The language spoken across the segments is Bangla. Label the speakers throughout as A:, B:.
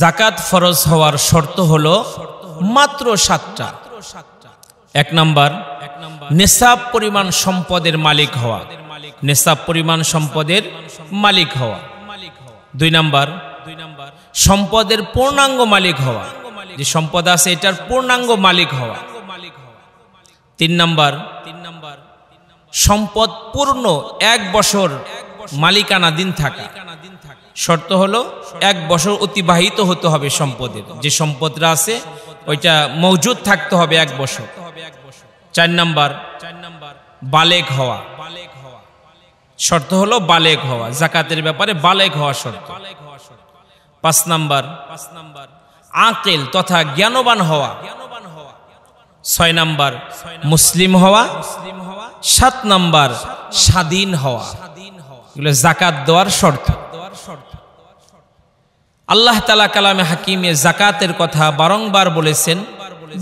A: জাকাত ফরজ হওয়ার শর্ত হল মাত্র সাতটা এক নাম্বার নেশাব পরিমাণ সম্পদের মালিক হওয়া নেশাব পরিমাণ সম্পদের মালিক হওয়া দুই নাম্বার সম্পদের পূর্ণাঙ্গ মালিক হওয়া যে সম্পদ আছে এটার পূর্ণাঙ্গ মালিক হওয়া তিন নাম্বার সম্পদ পূর্ণ এক বছর মালিকানা দিন থাকা শর্ত হলো এক বছর অতিবাহিত হতে হবে সম্পদের যে সম্পদটা আছে ওইটা মজুদ থাকতে হবে এক বছর চার নাম্বার বালেক হওয়া শর্ত হলো বালেক হওয়া জাকাতের ব্যাপারে বালেক হওয়া শর্ত পাঁচ নাম্বার পাঁচ নম্বর আকেল তথা জ্ঞানবান হওয়া ছয় নাম্বার মুসলিম হওয়া সাত নাম্বার স্বাধীন হওয়া এগুলো জাকাত দেওয়ার শর্ত দেওয়ার শর্ত আল্লাহ তালা কালামে হাকিমে জাকাতের কথা বারংবার বলেছেন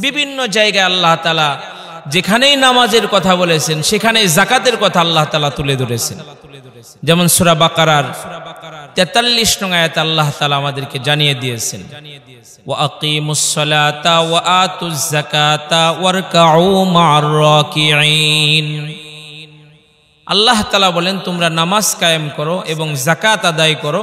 A: বিভিন্ন জায়গায় আল্লাহ তালা যেখানেই নামাজের কথা বলেছেন সেখানে জাকাতের কথা আল্লাহ তালা তুলে ধরেছেন যেমন সুরা বাকার তেতাল্লিশ নঙ্গায়াত আল্লাহ তালা আমাদেরকে জানিয়ে দিয়েছেন আল্লাহ তালা বলেন তোমরা নামাজ কায়েম করো এবং জাকাত আদায় করো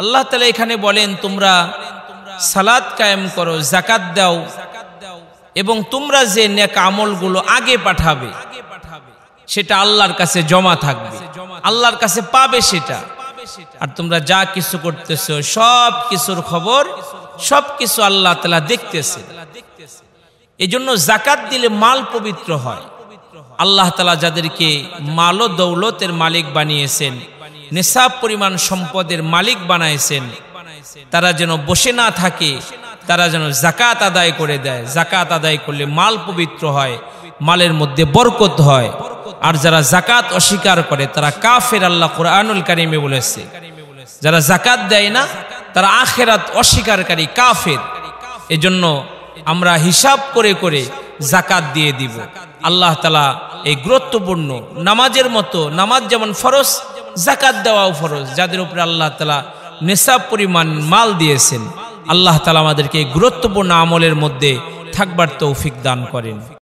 A: আল্লাহ তালা এখানে বলেন তোমরা সালাদ কায়েম করো জাকাত দাও এবং তোমরা যে নেক আমলগুলো আগে পাঠাবে সেটা আল্লাহর কাছে জমা থাকবে আল্লাহর কাছে পাবে সেটা আর তোমরা যা কিছু করতেছো সব কিছুর খবর সব কিছু আল্লাহ তালা দেখতেছে এই জন্য জাকাত দিলে মাল পবিত্র হয় আল্লাহ তালা যাদেরকে মাল ও দৌলতের মালিক বানিয়েছেন নেশাব পরিমাণ সম্পদের মালিক বানাইছেন তারা যেন বসে না থাকে তারা যেন জাকাত আদায় করে দেয় জাকাত আদায় করলে মাল পবিত্র হয় মালের মধ্যে বরকত হয় আর যারা জাকাত অস্বীকার করে তারা কাফের আল্লাহ কোরআনুল কারিমে বলেছে যারা জাকাত দেয় না তারা আখেরাত অস্বীকারী কাফের এজন্য আমরা হিসাব করে করে জাকাত দিয়ে দিব আল্লাহ তালা এই গুরুত্বপূর্ণ নামাজের মতো নামাজ যেমন ফরস জাকাত দেওয়াও ফরজ যাদের উপরে আল্লাহ তালা নেশাব পরিমাণ মাল দিয়েছেন আল্লাহ তালা আমাদেরকে গুরুত্বপূর্ণ আমলের মধ্যে থাকবার তৌফিক দান করেন